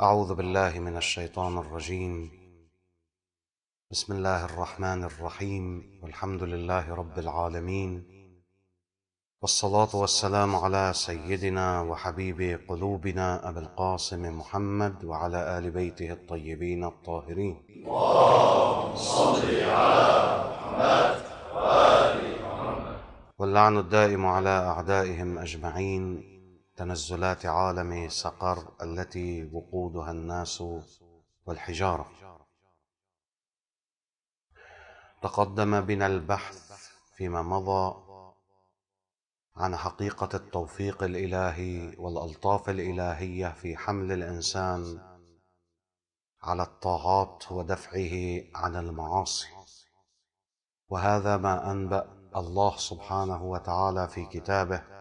أعوذ بالله من الشيطان الرجيم بسم الله الرحمن الرحيم والحمد لله رب العالمين والصلاة والسلام على سيدنا وحبيب قلوبنا أبي القاسم محمد وعلى آل بيته الطيبين الطاهرين اللهم صل على محمد وآل محمد واللعن الدائم على أعدائهم أجمعين تنزلات عالم سقر التي وقودها الناس والحجاره تقدم بنا البحث فيما مضى عن حقيقه التوفيق الالهي والالطاف الالهيه في حمل الانسان على الطاعات ودفعه عن المعاصي وهذا ما انبا الله سبحانه وتعالى في كتابه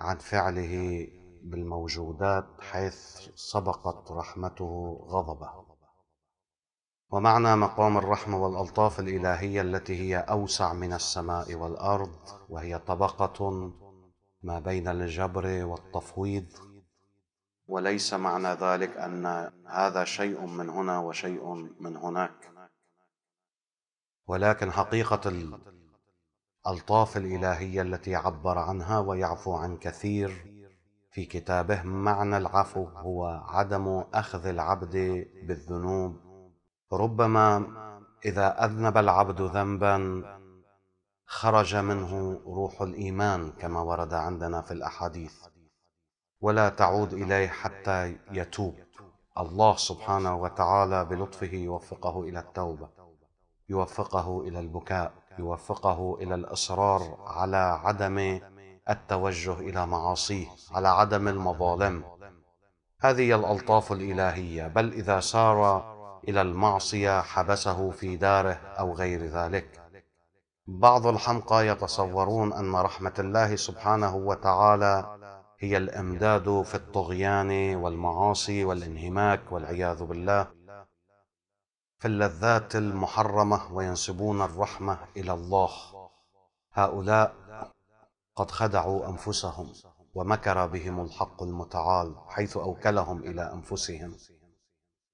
عن فعله بالموجودات حيث سبقت رحمته غضبه ومعنى مقام الرحمه والالطاف الالهيه التي هي اوسع من السماء والارض وهي طبقه ما بين الجبر والتفويض وليس معنى ذلك ان هذا شيء من هنا وشيء من هناك ولكن حقيقه الطاف الالهيه التي عبر عنها ويعفو عن كثير في كتابه معنى العفو هو عدم اخذ العبد بالذنوب ربما اذا اذنب العبد ذنبا خرج منه روح الايمان كما ورد عندنا في الاحاديث ولا تعود اليه حتى يتوب الله سبحانه وتعالى بلطفه يوفقه الى التوبه يوفقه الى البكاء يوفقه الى الاصرار على عدم التوجه الى معاصيه على عدم المظالم هذه الالطاف الالهيه بل اذا سار الى المعصيه حبسه في داره او غير ذلك بعض الحمقى يتصورون ان رحمه الله سبحانه وتعالى هي الامداد في الطغيان والمعاصي والانهماك والعياذ بالله في اللذات المحرمه وينسبون الرحمه الى الله هؤلاء قد خدعوا انفسهم ومكر بهم الحق المتعال حيث اوكلهم الى انفسهم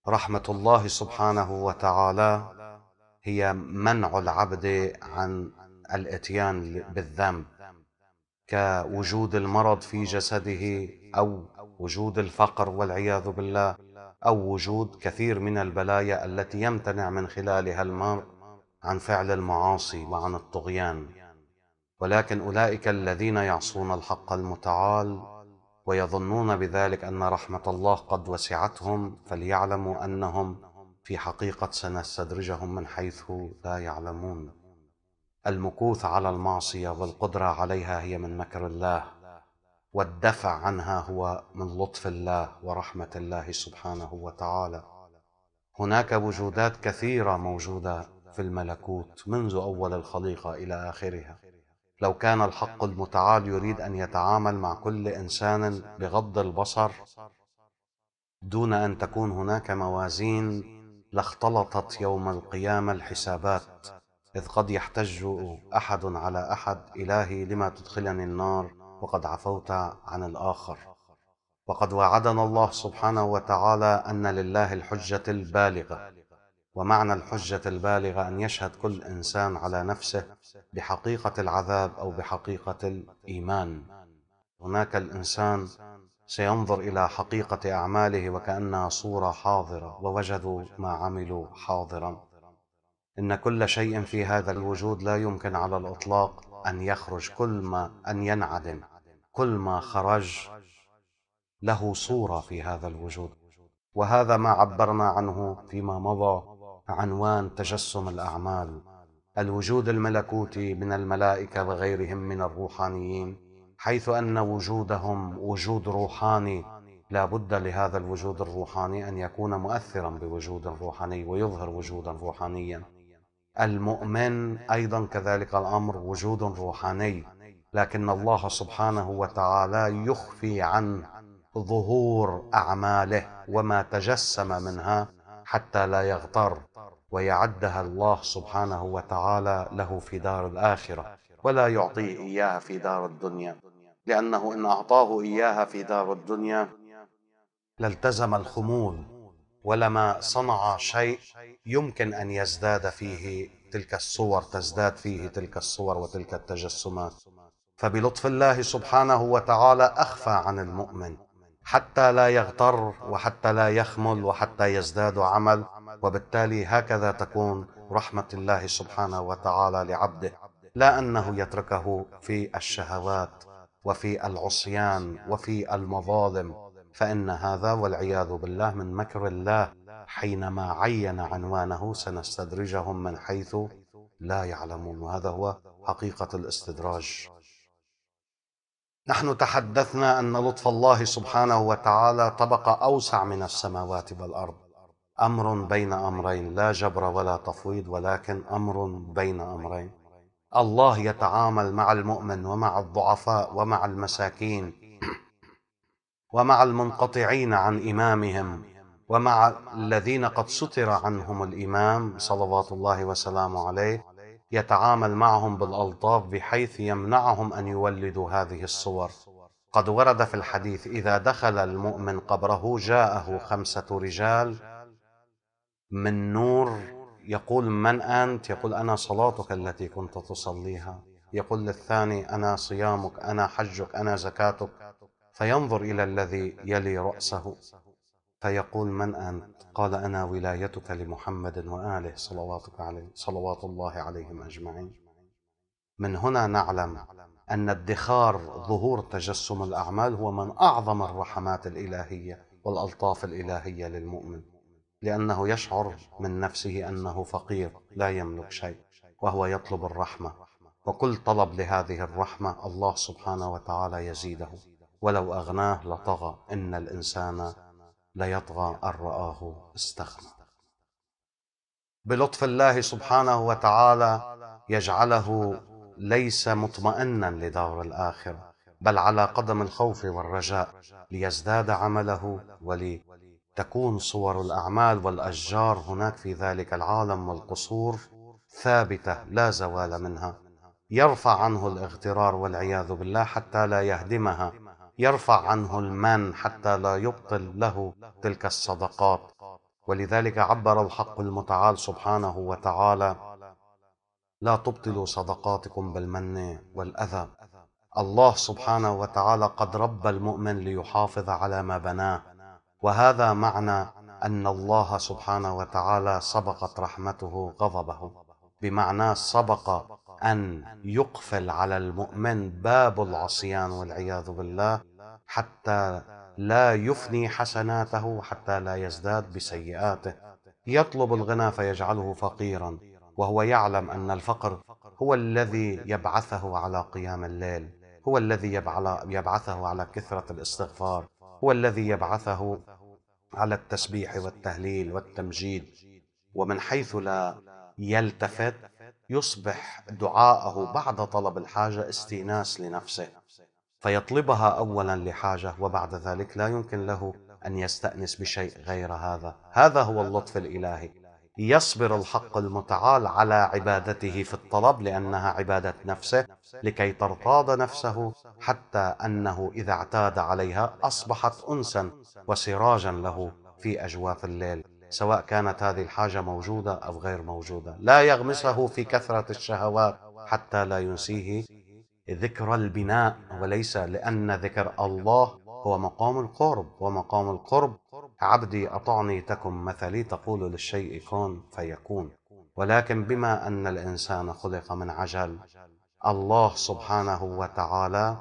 رحمه الله سبحانه وتعالى هي منع العبد عن الاتيان بالذنب كوجود المرض في جسده او وجود الفقر والعياذ بالله أو وجود كثير من البلايا التي يمتنع من خلالها المرء عن فعل المعاصي وعن الطغيان ولكن أولئك الذين يعصون الحق المتعال ويظنون بذلك أن رحمة الله قد وسعتهم فليعلموا أنهم في حقيقة سنستدرجهم من حيث لا يعلمون المكوث على المعصية والقدرة عليها هي من مكر الله والدفع عنها هو من لطف الله ورحمه الله سبحانه وتعالى هناك وجودات كثيره موجوده في الملكوت منذ اول الخليقه الى اخرها لو كان الحق المتعال يريد ان يتعامل مع كل انسان بغض البصر دون ان تكون هناك موازين لاختلطت يوم القيامه الحسابات اذ قد يحتج احد على احد الهي لما تدخلني النار وقد عفوت عن الآخر وقد وعدنا الله سبحانه وتعالى أن لله الحجة البالغة ومعنى الحجة البالغة أن يشهد كل إنسان على نفسه بحقيقة العذاب أو بحقيقة الإيمان هناك الإنسان سينظر إلى حقيقة أعماله وكأنها صورة حاضرة ووجدوا ما عملوا حاضرا إن كل شيء في هذا الوجود لا يمكن على الإطلاق أن يخرج كل ما أن ينعدم كل ما خرج له صوره في هذا الوجود وهذا ما عبرنا عنه فيما مضى عنوان تجسم الاعمال الوجود الملكوتي من الملائكه وغيرهم من الروحانيين حيث ان وجودهم وجود روحاني لا بد لهذا الوجود الروحاني ان يكون مؤثرا بوجود روحاني ويظهر وجودا روحانيا المؤمن ايضا كذلك الامر وجود روحاني لكن الله سبحانه وتعالى يخفي عن ظهور اعماله وما تجسم منها حتى لا يغتر ويعدها الله سبحانه وتعالى له في دار الاخره ولا يعطيه اياها في دار الدنيا لانه ان اعطاه اياها في دار الدنيا لالتزم الخمول ولما صنع شيء يمكن ان يزداد فيه تلك الصور تزداد فيه تلك الصور وتلك التجسمات فبلطف الله سبحانه وتعالى اخفى عن المؤمن حتى لا يغتر وحتى لا يخمل وحتى يزداد عمل وبالتالي هكذا تكون رحمه الله سبحانه وتعالى لعبده لا انه يتركه في الشهوات وفي العصيان وفي المظالم فان هذا والعياذ بالله من مكر الله حينما عين عنوانه سنستدرجهم من حيث لا يعلمون وهذا هو حقيقه الاستدراج نحن تحدثنا ان لطف الله سبحانه وتعالى طبقه اوسع من السماوات والارض امر بين امرين لا جبر ولا تفويض ولكن امر بين امرين الله يتعامل مع المؤمن ومع الضعفاء ومع المساكين ومع المنقطعين عن امامهم ومع الذين قد ستر عنهم الامام صلوات الله وسلامه عليه يتعامل معهم بالألطاف بحيث يمنعهم أن يولدوا هذه الصور قد ورد في الحديث إذا دخل المؤمن قبره جاءه خمسة رجال من نور يقول من أنت يقول أنا صلاتك التي كنت تصليها يقول للثاني أنا صيامك أنا حجك أنا زكاتك فينظر إلى الذي يلي رأسه فيقول من أنت قال أنا ولايتك لمحمد وآله صلواتك عليه صلوات الله عليهم أجمعين من هنا نعلم أن ادخار ظهور تجسم الأعمال هو من أعظم الرحمات الإلهية والألطاف الإلهية للمؤمن لأنه يشعر من نفسه أنه فقير لا يملك شيء وهو يطلب الرحمة وكل طلب لهذه الرحمة الله سبحانه وتعالى يزيده ولو أغناه لطغى إن الإنسان ليطغى أن رآه استغنى بلطف الله سبحانه وتعالى يجعله ليس مطمئنا لدار الآخرة بل على قدم الخوف والرجاء ليزداد عمله ولتكون صور الأعمال والأشجار هناك في ذلك العالم والقصور ثابتة لا زوال منها يرفع عنه الاغترار والعياذ بالله حتى لا يهدمها يرفع عنه المن حتى لا يبطل له تلك الصدقات ولذلك عبر الحق المتعال سبحانه وتعالى لا تبطلوا صدقاتكم بالمن والاذى الله سبحانه وتعالى قد ربى المؤمن ليحافظ على ما بناه وهذا معنى ان الله سبحانه وتعالى سبقت رحمته غضبه بمعنى سبق أن يقفل على المؤمن باب العصيان والعياذ بالله حتى لا يفني حسناته حتى لا يزداد بسيئاته يطلب الغنى فيجعله فقيرا وهو يعلم أن الفقر هو الذي يبعثه على قيام الليل هو الذي يبعثه على كثرة الاستغفار هو الذي يبعثه على التسبيح والتهليل والتمجيد ومن حيث لا يلتفت يصبح دعاءه بعد طلب الحاجه استئناس لنفسه فيطلبها اولا لحاجه وبعد ذلك لا يمكن له ان يستانس بشيء غير هذا هذا هو اللطف الالهي يصبر الحق المتعال على عبادته في الطلب لانها عباده نفسه لكي ترتاض نفسه حتى انه اذا اعتاد عليها اصبحت انسا وسراجا له في اجواف الليل سواء كانت هذه الحاجة موجودة أو غير موجودة لا يغمسه في كثرة الشهوات حتى لا ينسيه ذكر البناء وليس لأن ذكر الله هو مقام القرب ومقام القرب عبدي أطعني تكن مثلي تقول للشيء كن فيكون ولكن بما أن الإنسان خلق من عجل الله سبحانه وتعالى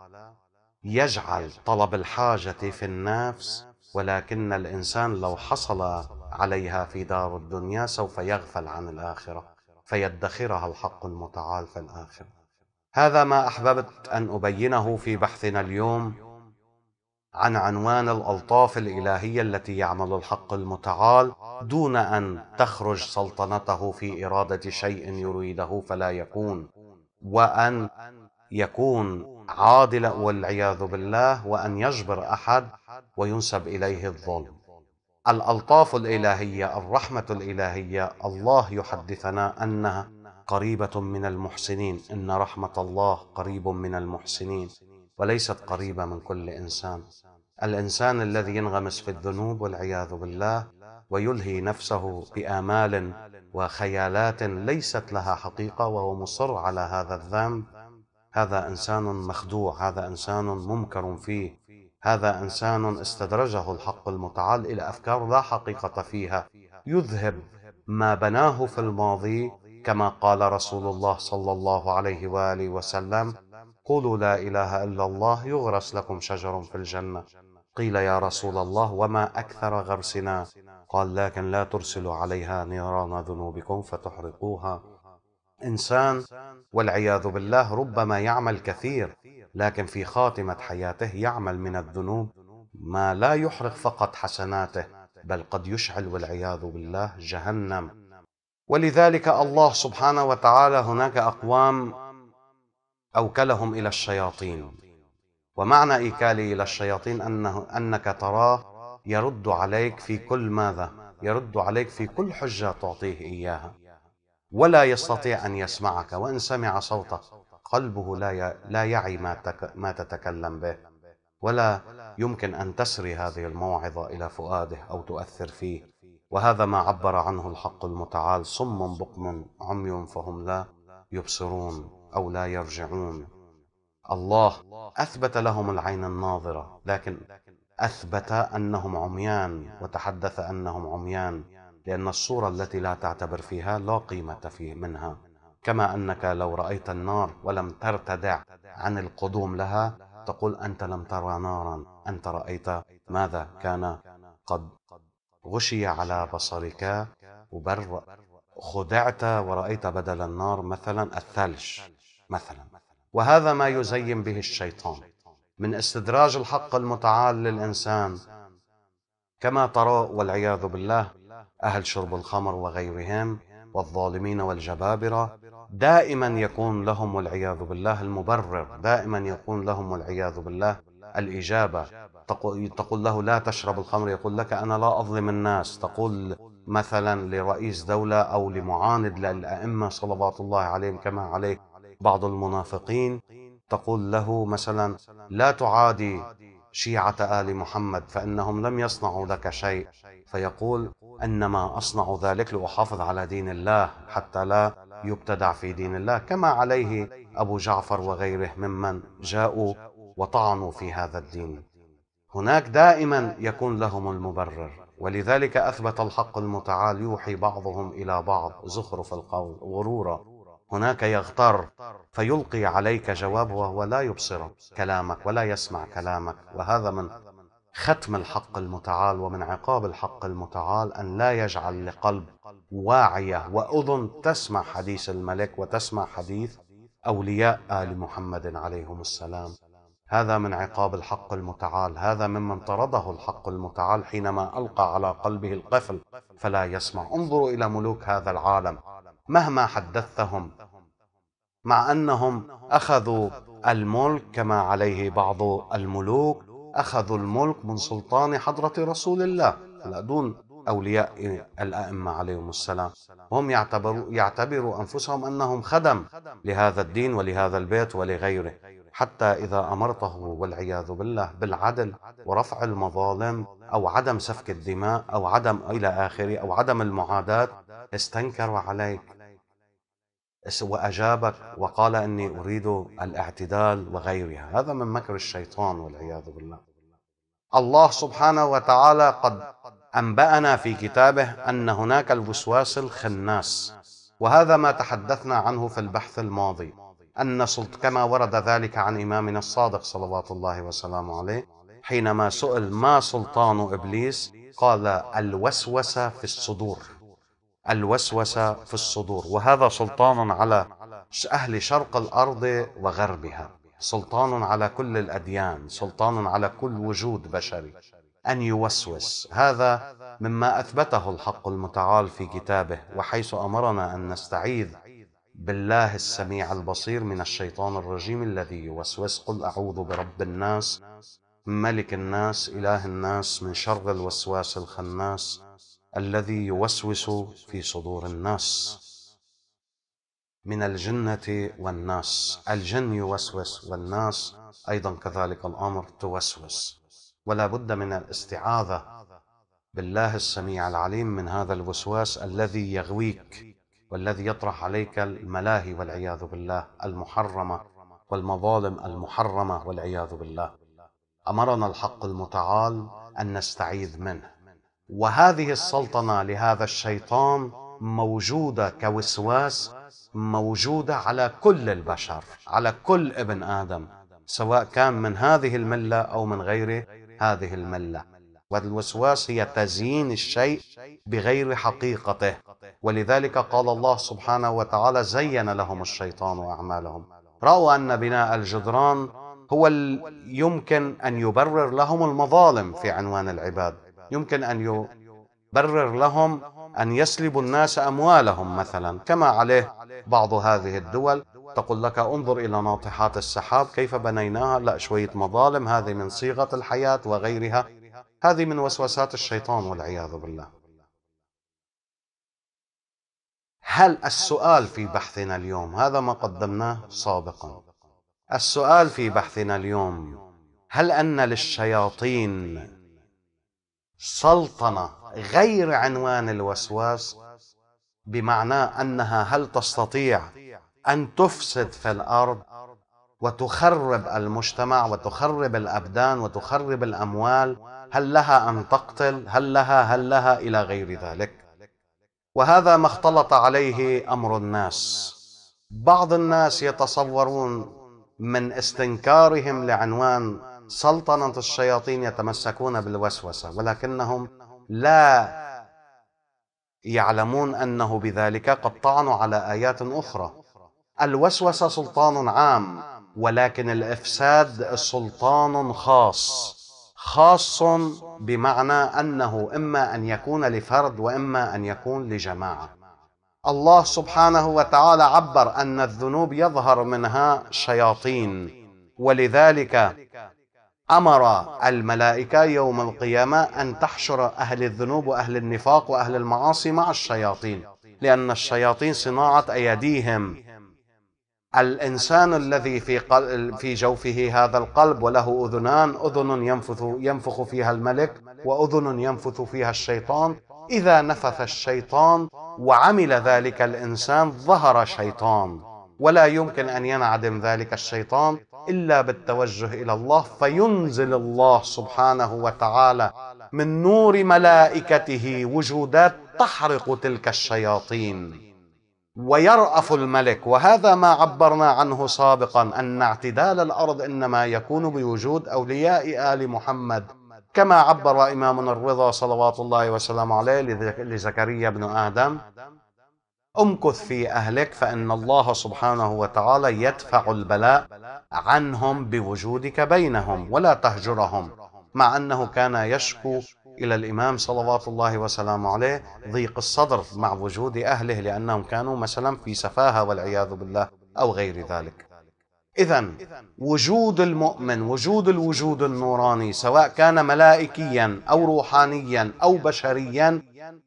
يجعل طلب الحاجة في النفس ولكن الإنسان لو حصل عليها في دار الدنيا سوف يغفل عن الآخرة فيدخرها الحق المتعال في الآخرة هذا ما أحببت أن أبينه في بحثنا اليوم عن عنوان الألطاف الإلهية التي يعمل الحق المتعال دون أن تخرج سلطنته في إرادة شيء يريده فلا يكون وأن يكون عادلا والعياذ بالله وأن يجبر أحد وينسب إليه الظلم الألطاف الإلهية الرحمة الإلهية الله يحدثنا أنها قريبة من المحسنين إن رحمة الله قريب من المحسنين وليست قريبة من كل إنسان الإنسان الذي ينغمس في الذنوب والعياذ بالله ويلهي نفسه بآمال وخيالات ليست لها حقيقة وهو مصر على هذا الذنب هذا إنسان مخدوع هذا إنسان ممكر فيه هذا انسان استدرجه الحق المتعال الى افكار لا حقيقه فيها يذهب ما بناه في الماضي كما قال رسول الله صلى الله عليه واله وسلم قولوا لا اله الا الله يغرس لكم شجر في الجنه قيل يا رسول الله وما اكثر غرسنا قال لكن لا ترسلوا عليها نيران ذنوبكم فتحرقوها انسان والعياذ بالله ربما يعمل كثير لكن في خاتمة حياته يعمل من الذنوب ما لا يحرق فقط حسناته بل قد يشعل والعياذ بالله جهنم ولذلك الله سبحانه وتعالى هناك أقوام أوكلهم إلى الشياطين ومعنى إيكالي إلى الشياطين أنه أنك تراه يرد عليك في كل ماذا يرد عليك في كل حجة تعطيه إياها ولا يستطيع أن يسمعك وإن سمع صوتك قلبه لا لا يعي ما ما تتكلم به ولا يمكن ان تسري هذه الموعظه الى فؤاده او تؤثر فيه وهذا ما عبر عنه الحق المتعال صم بكم عمي فهم لا يبصرون او لا يرجعون الله اثبت لهم العين الناظره لكن اثبت انهم عميان وتحدث انهم عميان لان الصوره التي لا تعتبر فيها لا قيمه فيه منها كما انك لو رايت النار ولم ترتدع عن القدوم لها تقول انت لم ترى نارا انت رايت ماذا كان قد غشي على بصرك وبر خدعت ورأيت بدل النار مثلا الثلج مثلا وهذا ما يزين به الشيطان من استدراج الحق المتعال للإنسان كما ترى والعياذ بالله أهل شرب الخمر وغيرهم والظالمين والجبابرة دائما يكون لهم والعياذ بالله المبرر دائما يكون لهم والعياذ بالله الإجابة تقول له لا تشرب الخمر يقول لك أنا لا أظلم الناس تقول مثلا لرئيس دولة أو لمعاند للأئمة صلوات الله عليهم كما عليه بعض المنافقين تقول له مثلا لا تعادي شيعة آل محمد فإنهم لم يصنعوا لك شيء فيقول إنما أصنع ذلك لأحافظ على دين الله حتى لا يبتدع في دين الله كما عليه أبو جعفر وغيره ممن جاءوا وطعنوا في هذا الدين هناك دائما يكون لهم المبرر ولذلك أثبت الحق المتعال يوحي بعضهم إلى بعض زخرف القول غرورا هناك يغتر فيلقي عليك جواب وهو لا يبصرك كلامك ولا يسمع كلامك وهذا من ختم الحق المتعال ومن عقاب الحق المتعال أن لا يجعل لقلب واعية وأذن تسمع حديث الملك وتسمع حديث أولياء آل محمد عليهم السلام هذا من عقاب الحق المتعال هذا ممن طرده الحق المتعال حينما ألقى على قلبه القفل فلا يسمع انظروا إلى ملوك هذا العالم مهما حدثتهم مع أنهم أخذوا الملك كما عليه بعض الملوك أخذوا الملك من سلطان حضرة رسول الله لا دون أولياء الأئمة عليهم السلام هم يعتبروا, يعتبروا أنفسهم أنهم خدم لهذا الدين ولهذا البيت ولغيره حتى إذا أمرته والعياذ بالله بالعدل ورفع المظالم أو عدم سفك الدماء أو عدم إلى آخره أو عدم المعاداة استنكروا عليك وأجابك وقال أني أريد الاعتدال وغيرها هذا من مكر الشيطان والعياذ بالله الله سبحانه وتعالى قد أنبأنا في كتابه أن هناك الوسواس الخناس وهذا ما تحدثنا عنه في البحث الماضي أن سلط كما ورد ذلك عن إمامنا الصادق صلوات الله وسلامه عليه حينما سئل ما سلطان إبليس قال الوسوسة في الصدور الوسوسة في الصدور وهذا سلطان على أهل شرق الأرض وغربها سلطان على كل الأديان سلطان على كل وجود بشري أن يوسوس هذا مما أثبته الحق المتعال في كتابه وحيث أمرنا أن نستعيذ بالله السميع البصير من الشيطان الرجيم الذي يوسوس قل أعوذ برب الناس ملك الناس إله الناس من شر الوسواس الخناس الذي يوسوس في صدور الناس من الجنة والناس الجن يوسوس والناس أيضا كذلك الأمر توسوس ولا بد من الاستعاذة بالله السميع العليم من هذا الوسواس الذي يغويك والذي يطرح عليك الملاهي والعياذ بالله المحرمة والمظالم المحرمة والعياذ بالله أمرنا الحق المتعال أن نستعيذ منه وهذه السلطنه لهذا الشيطان موجوده كوسواس موجوده على كل البشر على كل ابن ادم سواء كان من هذه المله او من غير هذه المله والوسواس هي تزيين الشيء بغير حقيقته ولذلك قال الله سبحانه وتعالى زين لهم الشيطان اعمالهم راوا ان بناء الجدران هو يمكن ان يبرر لهم المظالم في عنوان العباد يمكن أن يبرر لهم أن يسلبوا الناس أموالهم مثلا كما عليه بعض هذه الدول تقول لك انظر إلى ناطحات السحاب كيف بنيناها لا شوية مظالم هذه من صيغة الحياة وغيرها هذه من وسوسات الشيطان والعياذ بالله هل السؤال في بحثنا اليوم هذا ما قدمناه سابقا السؤال في بحثنا اليوم هل أن للشياطين سلطنة غير عنوان الوسواس بمعنى أنها هل تستطيع أن تفسد في الأرض وتخرب المجتمع وتخرب الأبدان وتخرب الأموال هل لها أن تقتل هل لها هل لها إلى غير ذلك وهذا ما اختلط عليه أمر الناس بعض الناس يتصورون من استنكارهم لعنوان سلطنة الشياطين يتمسكون بالوسوسة ولكنهم لا يعلمون أنه بذلك قد طعنوا على آيات أخرى الوسوسة سلطان عام ولكن الإفساد سلطان خاص خاص بمعنى أنه إما أن يكون لفرد وإما أن يكون لجماعة الله سبحانه وتعالى عبر أن الذنوب يظهر منها شياطين ولذلك امر الملائكه يوم القيامه ان تحشر اهل الذنوب واهل النفاق واهل المعاصي مع الشياطين لان الشياطين صناعه ايديهم الانسان الذي في في جوفه هذا القلب وله اذنان اذن ينفث ينفخ فيها الملك واذن ينفث فيها الشيطان اذا نفث الشيطان وعمل ذلك الانسان ظهر شيطان ولا يمكن ان ينعدم ذلك الشيطان إلا بالتوجه إلى الله فينزل الله سبحانه وتعالى من نور ملائكته وجودات تحرق تلك الشياطين ويرأف الملك وهذا ما عبرنا عنه سابقا أن اعتدال الأرض إنما يكون بوجود أولياء آل محمد كما عبر إمامنا الرضا صلوات الله وسلامه عليه لزكريا بن آدم امكث في اهلك فان الله سبحانه وتعالى يدفع البلاء عنهم بوجودك بينهم ولا تهجرهم مع انه كان يشكو الى الامام صلوات الله وسلامه عليه ضيق الصدر مع وجود اهله لانهم كانوا مثلا في سفاهه والعياذ بالله او غير ذلك إذا وجود المؤمن وجود الوجود النوراني سواء كان ملائكيا أو روحانيا أو بشريا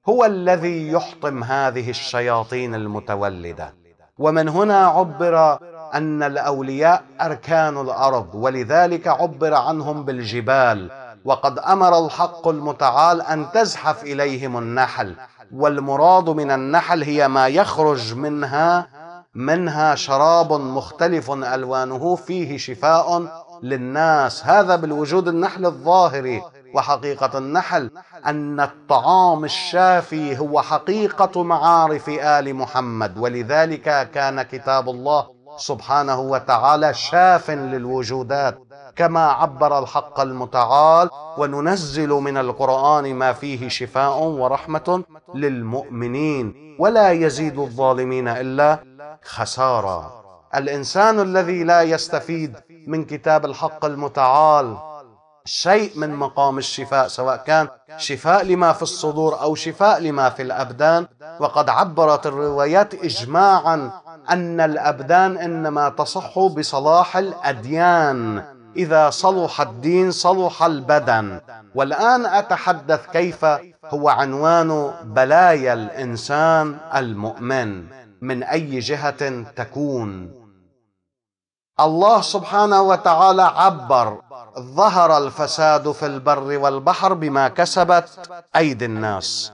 هو الذي يحطم هذه الشياطين المتولدة ومن هنا عبر أن الأولياء أركان الأرض ولذلك عبر عنهم بالجبال وقد أمر الحق المتعال أن تزحف إليهم النحل والمراد من النحل هي ما يخرج منها منها شراب مختلف الوانه فيه شفاء للناس هذا بالوجود النحل الظاهري وحقيقه النحل ان الطعام الشافي هو حقيقه معارف ال محمد ولذلك كان كتاب الله سبحانه وتعالى شاف للوجودات كما عبر الحق المتعال وننزل من القران ما فيه شفاء ورحمه للمؤمنين ولا يزيد الظالمين الا خساره الانسان الذي لا يستفيد من كتاب الحق المتعال شيء من مقام الشفاء سواء كان شفاء لما في الصدور او شفاء لما في الابدان وقد عبرت الروايات اجماعا ان الابدان انما تصح بصلاح الاديان اذا صلح الدين صلح البدن والان اتحدث كيف هو عنوان بلايا الانسان المؤمن من اي جهه تكون الله سبحانه وتعالى عبر ظهر الفساد في البر والبحر بما كسبت ايدي الناس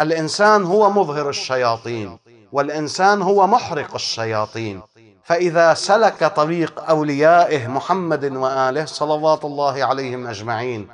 الانسان هو مظهر الشياطين والانسان هو محرق الشياطين فاذا سلك طريق اوليائه محمد واله صلوات الله عليهم اجمعين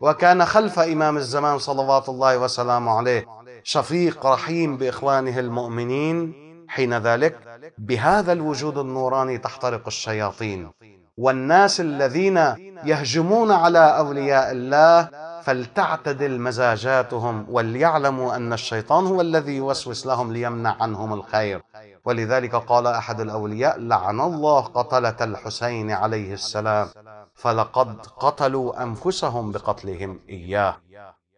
وكان خلف امام الزمان صلوات الله وسلامه عليه شفيق رحيم باخوانه المؤمنين حين ذلك بهذا الوجود النوراني تحترق الشياطين والناس الذين يهجمون على اولياء الله فلتعتدل مزاجاتهم وليعلموا ان الشيطان هو الذي يوسوس لهم ليمنع عنهم الخير ولذلك قال احد الاولياء لعن الله قتله الحسين عليه السلام فلقد قتلوا انفسهم بقتلهم اياه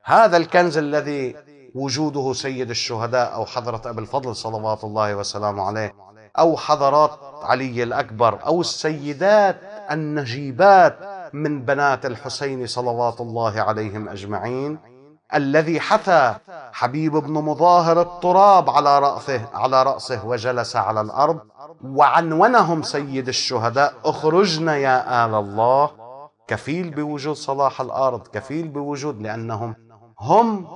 هذا الكنز الذي وجوده سيد الشهداء أو حضرة أبي الفضل صلوات الله وسلامه عليه أو حضرات علي الأكبر أو السيدات النجيبات من بنات الحسين صلوات الله عليهم أجمعين الذي حثى حبيب بن مظاهر التراب على رأسه على رأسه وجلس على الأرض وعنونهم سيد الشهداء اخرجنا يا آل الله كفيل بوجود صلاح الأرض كفيل بوجود لأنهم هم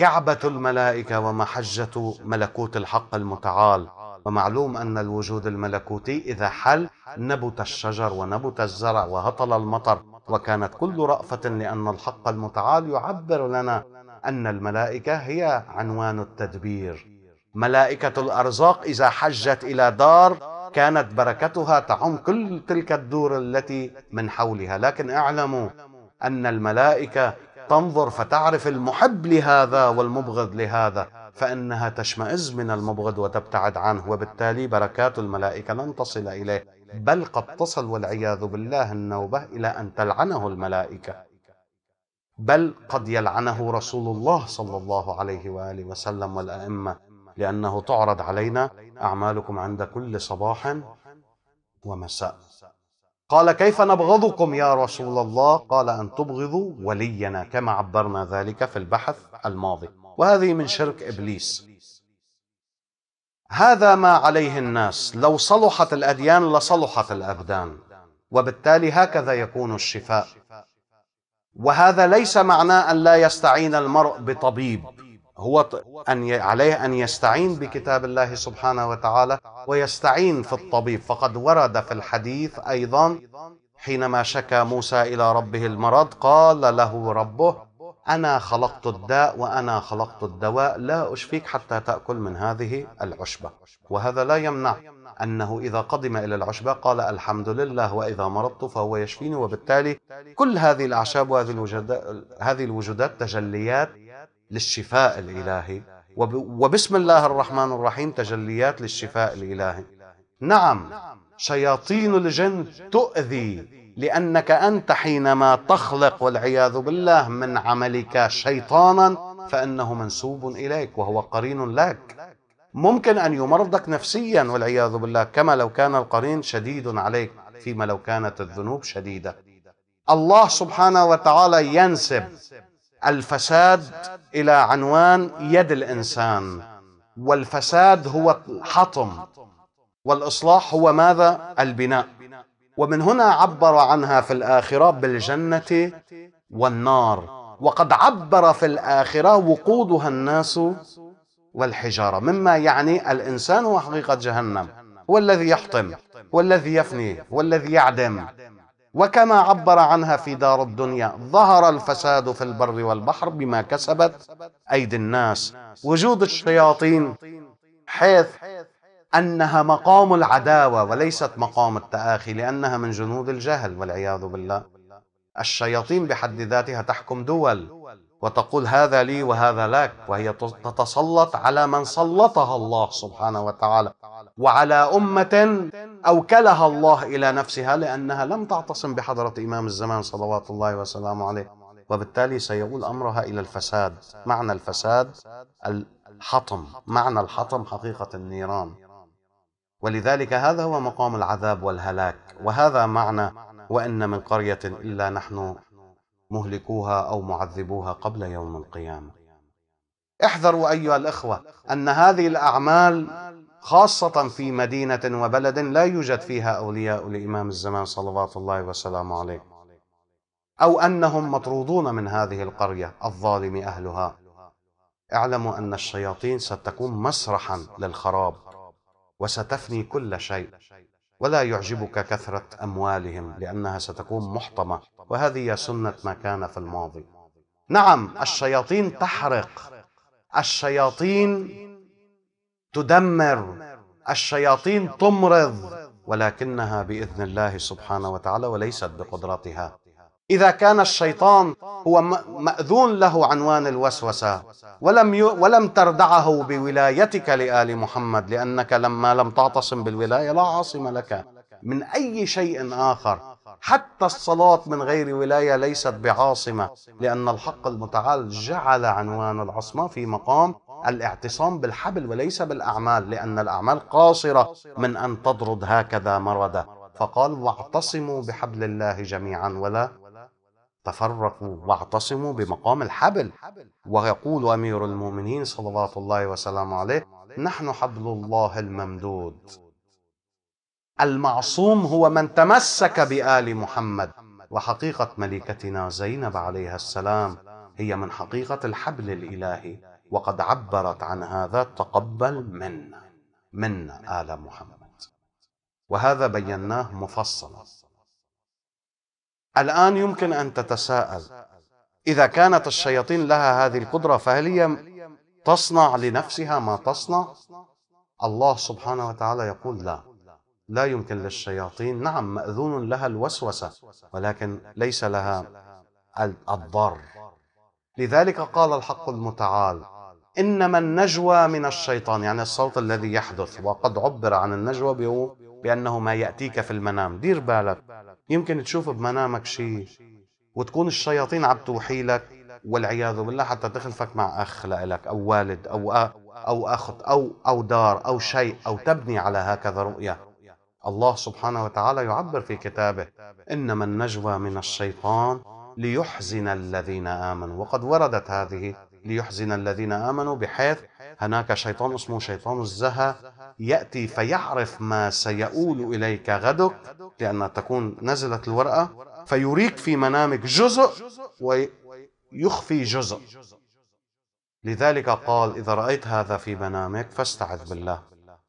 كعبة الملائكة ومحجة ملكوت الحق المتعال ومعلوم أن الوجود الملكوتي إذا حل نبت الشجر ونبت الزرع وهطل المطر وكانت كل رأفة لأن الحق المتعال يعبر لنا أن الملائكة هي عنوان التدبير ملائكة الأرزاق إذا حجت إلى دار كانت بركتها تعم كل تلك الدور التي من حولها لكن اعلموا أن الملائكة تنظر فتعرف المحب لهذا والمبغض لهذا فإنها تشمئز من المبغض وتبتعد عنه وبالتالي بركات الملائكة لن تصل إليه بل قد تصل والعياذ بالله النوبة إلى أن تلعنه الملائكة بل قد يلعنه رسول الله صلى الله عليه وآله وسلم والأئمة لأنه تعرض علينا أعمالكم عند كل صباح ومساء قال كيف نبغضكم يا رسول الله قال أن تبغضوا ولينا كما عبرنا ذلك في البحث الماضي وهذه من شرك إبليس هذا ما عليه الناس لو صلحت الأديان لصلحت الأبدان وبالتالي هكذا يكون الشفاء وهذا ليس معناه أن لا يستعين المرء بطبيب هو أن عليه أن يستعين بكتاب الله سبحانه وتعالى ويستعين في الطبيب فقد ورد في الحديث أيضا حينما شكى موسى إلى ربه المرض قال له ربه أنا خلقت الداء وأنا خلقت الدواء لا أشفيك حتى تأكل من هذه العشبة وهذا لا يمنع أنه إذا قدم إلى العشبة قال الحمد لله وإذا مرضت فهو يشفيني وبالتالي كل هذه الأعشاب وهذه الوجودات, تجليات للشفاء الإلهي وبسم الله الرحمن الرحيم تجليات للشفاء الإلهي نعم شياطين الجن تؤذي لأنك أنت حينما تخلق والعياذ بالله من عملك شيطانا فإنه منسوب إليك وهو قرين لك ممكن أن يمرضك نفسيا والعياذ بالله كما لو كان القرين شديد عليك فيما لو كانت الذنوب شديدة الله سبحانه وتعالى ينسب الفساد الى عنوان يد الانسان والفساد هو الحطم والاصلاح هو ماذا البناء ومن هنا عبر عنها في الاخره بالجنه والنار وقد عبر في الاخره وقودها الناس والحجاره مما يعني الانسان هو حقيقه جهنم هو الذي يحطم هو الذي يفني هو الذي يعدم وكما عبر عنها في دار الدنيا ظهر الفساد في البر والبحر بما كسبت ايدي الناس وجود الشياطين حيث انها مقام العداوه وليست مقام التآخي لانها من جنود الجهل والعياذ بالله الشياطين بحد ذاتها تحكم دول وتقول هذا لي وهذا لك وهي تتسلط على من سلطها الله سبحانه وتعالى وعلى أمة أوكلها الله إلى نفسها لأنها لم تعتصم بحضرة إمام الزمان صلوات الله وسلامه عليه وبالتالي سيؤول أمرها إلى الفساد معنى الفساد الحطم معنى الحطم حقيقة النيران ولذلك هذا هو مقام العذاب والهلاك وهذا معنى وإن من قرية إلا نحن مهلكوها أو معذبوها قبل يوم القيامة احذروا أيها الأخوة أن هذه الأعمال خاصة في مدينة وبلد لا يوجد فيها أولياء لإمام الزمان صلوات الله وسلامه عليه أو أنهم مطرودون من هذه القرية الظالم أهلها اعلموا أن الشياطين ستكون مسرحا للخراب وستفني كل شيء ولا يعجبك كثرة أموالهم لأنها ستكون محطمة وهذه سنة ما كان في الماضي نعم الشياطين تحرق الشياطين تدمر الشياطين تمرض ولكنها باذن الله سبحانه وتعالى وليست بقدرتها اذا كان الشيطان هو ماذون له عنوان الوسوسه ولم ي... ولم تردعه بولايتك لال محمد لانك لما لم تعتصم بالولايه لا عاصم لك من اي شيء اخر حتى الصلاة من غير ولاية ليست بعاصمة لأن الحق المتعال جعل عنوان العصمة في مقام آه. الاعتصام بالحبل وليس بالأعمال لأن الأعمال قاصرة من أن تطرد هكذا مرده فقال واعتصموا بحبل الله جميعا ولا تفرقوا واعتصموا بمقام الحبل ويقول أمير المؤمنين صلوات الله وسلامه عليه نحن حبل الله الممدود المعصوم هو من تمسك بآل محمد وحقيقة ملكتنا زينب عليها السلام هي من حقيقة الحبل الإلهي وقد عبرت عن هذا تقبل منا منا آل محمد وهذا بيناه مفصلا الآن يمكن أن تتساءل إذا كانت الشياطين لها هذه القدرة فهل هي تصنع لنفسها ما تصنع؟ الله سبحانه وتعالى يقول لا لا يمكن للشياطين نعم مأذون لها الوسوسة ولكن ليس لها الضر لذلك قال الحق المتعال إنما النجوى من الشيطان يعني الصوت الذي يحدث وقد عبر عن النجوى بأنه ما يأتيك في المنام دير بالك يمكن تشوف بمنامك شيء وتكون الشياطين عم توحي لك والعياذ بالله حتى تخلفك مع أخ لك أو والد أو أو أخت أو أو دار أو شيء أو تبني على هكذا رؤية الله سبحانه وتعالى يعبر في كتابه إنما النجوى من الشيطان ليحزن الذين آمنوا وقد وردت هذه ليحزن الذين آمنوا بحيث هناك شيطان اسمه شيطان الزها يأتي فيعرف ما سيؤول إليك غدك لأن تكون نزلت الورقة فيريك في منامك جزء ويخفي جزء لذلك قال إذا رأيت هذا في منامك فاستعذ بالله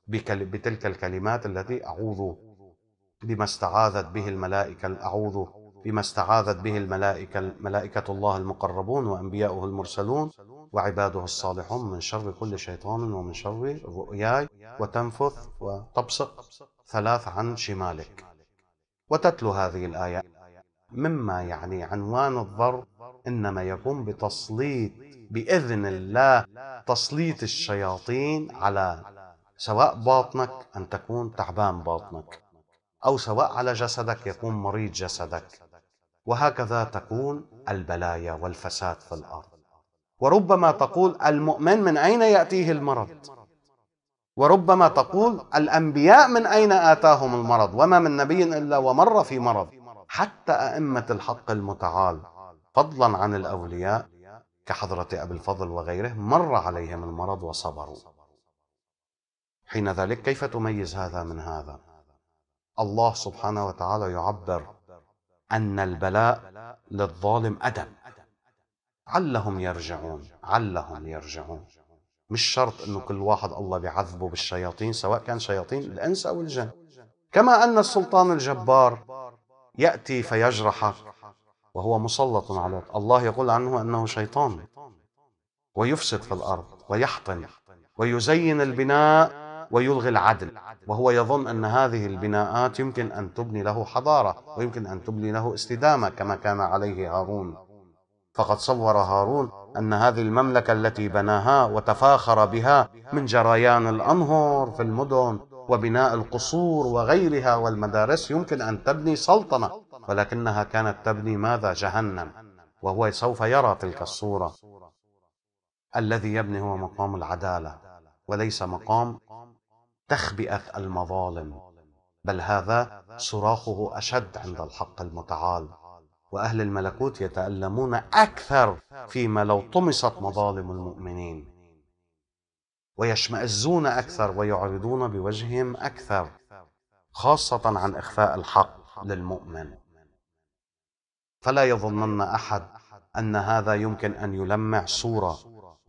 بتلك الكلمات التي أعوذ بما استعاذت به الملائكة أعوذ بما استعاذت به الملائكة ملائكة الله المقربون وأنبياؤه المرسلون وعباده الصالحون من شر كل شيطان ومن شر رؤياي وتنفث وتبصق ثلاث عن شمالك وتتلو هذه الآية مما يعني عنوان الضر إنما يقوم بتسليط بإذن الله تسليط الشياطين على سواء باطنك أن تكون تعبان باطنك أو سواء على جسدك يكون مريض جسدك وهكذا تكون البلايا والفساد في الارض وربما تقول المؤمن من اين ياتيه المرض وربما تقول الانبياء من اين اتاهم المرض وما من نبي الا ومر في مرض حتى ائمه الحق المتعال فضلا عن الاولياء كحضره ابي الفضل وغيره مر عليهم المرض وصبروا حين ذلك كيف تميز هذا من هذا الله سبحانه وتعالى يعبر أن البلاء للظالم أدم علهم يرجعون علهم يرجعون مش شرط أنه كل واحد الله بيعذبه بالشياطين سواء كان شياطين الإنس أو الجن كما أن السلطان الجبار يأتي فيجرحك وهو مسلط عليك الله يقول عنه أنه شيطان ويفسد في الأرض ويحطم ويزين البناء ويلغي العدل وهو يظن أن هذه البناءات يمكن أن تبني له حضارة ويمكن أن تبني له استدامة كما كان عليه هارون فقد صور هارون أن هذه المملكة التي بناها وتفاخر بها من جريان الأنهر في المدن وبناء القصور وغيرها والمدارس يمكن أن تبني سلطنة ولكنها كانت تبني ماذا جهنم وهو سوف يرى تلك الصورة الذي يبني هو مقام العدالة وليس مقام تخبئه المظالم بل هذا صراخه اشد عند الحق المتعال واهل الملكوت يتالمون اكثر فيما لو طمست مظالم المؤمنين ويشمئزون اكثر ويعرضون بوجههم اكثر خاصه عن اخفاء الحق للمؤمن فلا يظنن احد ان هذا يمكن ان يلمع صوره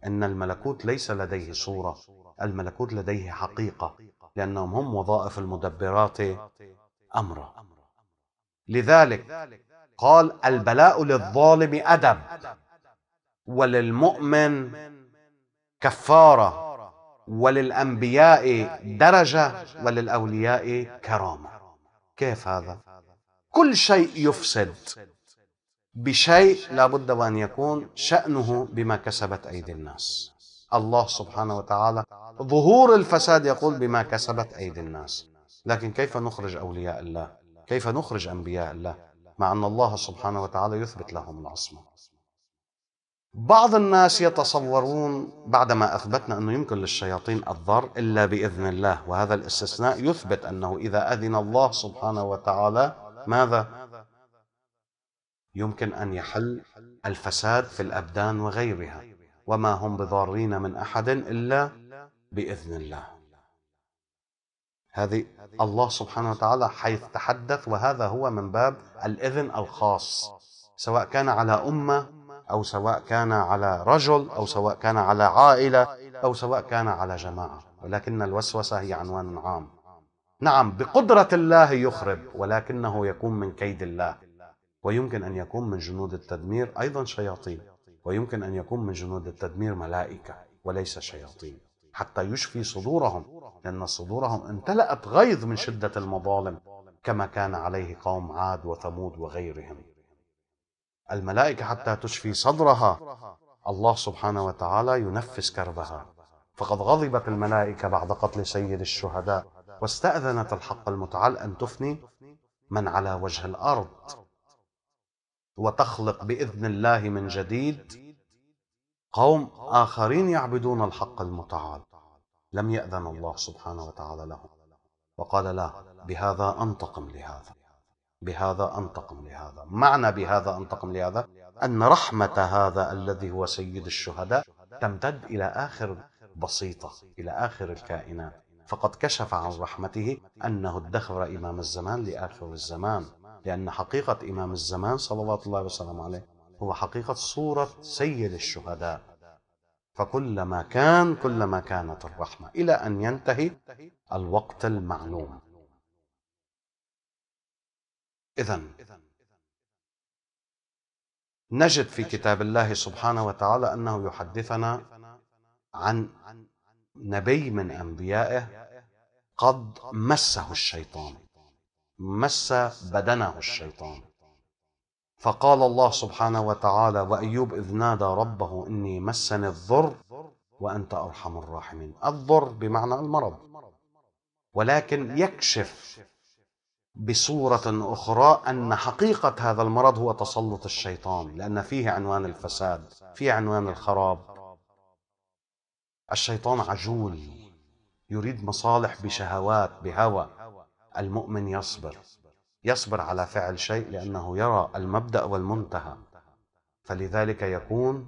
ان الملكوت ليس لديه صوره الملكوت لديه حقيقة لأنهم هم وظائف المدبرات أمره لذلك قال البلاء للظالم أدب وللمؤمن كفارة وللأنبياء درجة وللأولياء كرامة كيف هذا؟ كل شيء يفسد بشيء لابد وأن يكون شأنه بما كسبت أيدي الناس الله سبحانه وتعالى ظهور الفساد يقول بما كسبت أيدي الناس لكن كيف نخرج أولياء الله كيف نخرج أنبياء الله مع أن الله سبحانه وتعالى يثبت لهم العصمة بعض الناس يتصورون بعدما أثبتنا أنه يمكن للشياطين الضر إلا بإذن الله وهذا الاستثناء يثبت أنه إذا أذن الله سبحانه وتعالى ماذا؟ يمكن أن يحل الفساد في الأبدان وغيرها وما هم بضارين من أحد إلا باذن الله هذه الله سبحانه وتعالى حيث تحدث وهذا هو من باب الاذن الخاص سواء كان على امه او سواء كان على رجل او سواء كان على عائله او سواء كان على جماعه ولكن الوسوسه هي عنوان عام نعم بقدره الله يخرب ولكنه يكون من كيد الله ويمكن ان يكون من جنود التدمير ايضا شياطين ويمكن ان يكون من جنود التدمير ملائكه وليس شياطين حتى يشفي صدورهم لأن صدورهم امتلأت غيظ من شدة المظالم كما كان عليه قوم عاد وثمود وغيرهم الملائكة حتى تشفي صدرها الله سبحانه وتعالى ينفس كربها فقد غضبت الملائكة بعد قتل سيد الشهداء واستأذنت الحق المتعال أن تفني من على وجه الأرض وتخلق بإذن الله من جديد قوم آخرين يعبدون الحق المتعال لم يأذن الله سبحانه وتعالى لهم وقال لا بهذا أنتقم لهذا بهذا أنتقم لهذا معنى بهذا أنتقم لهذا أن رحمة هذا الذي هو سيد الشهداء تمتد إلى آخر بسيطة إلى آخر الكائنات فقد كشف عن رحمته أنه ادخر إمام الزمان لآخر الزمان لأن حقيقة إمام الزمان صلوات الله وسلامه عليه هو حقيقة صورة سيد الشهداء فكلما كان كلما كانت الرحمة إلى أن ينتهي الوقت المعلوم إذا نجد في كتاب الله سبحانه وتعالى أنه يحدثنا عن نبي من أنبيائه قد مسه الشيطان مس بدنه الشيطان فقال الله سبحانه وتعالى وايوب اذ نادى ربه اني مسني الضر وانت ارحم الراحمين الضر بمعنى المرض ولكن يكشف بصوره اخرى ان حقيقه هذا المرض هو تسلط الشيطان لان فيه عنوان الفساد فيه عنوان الخراب الشيطان عجول يريد مصالح بشهوات بهوى المؤمن يصبر يصبر على فعل شيء لأنه يرى المبدأ والمنتهى فلذلك يكون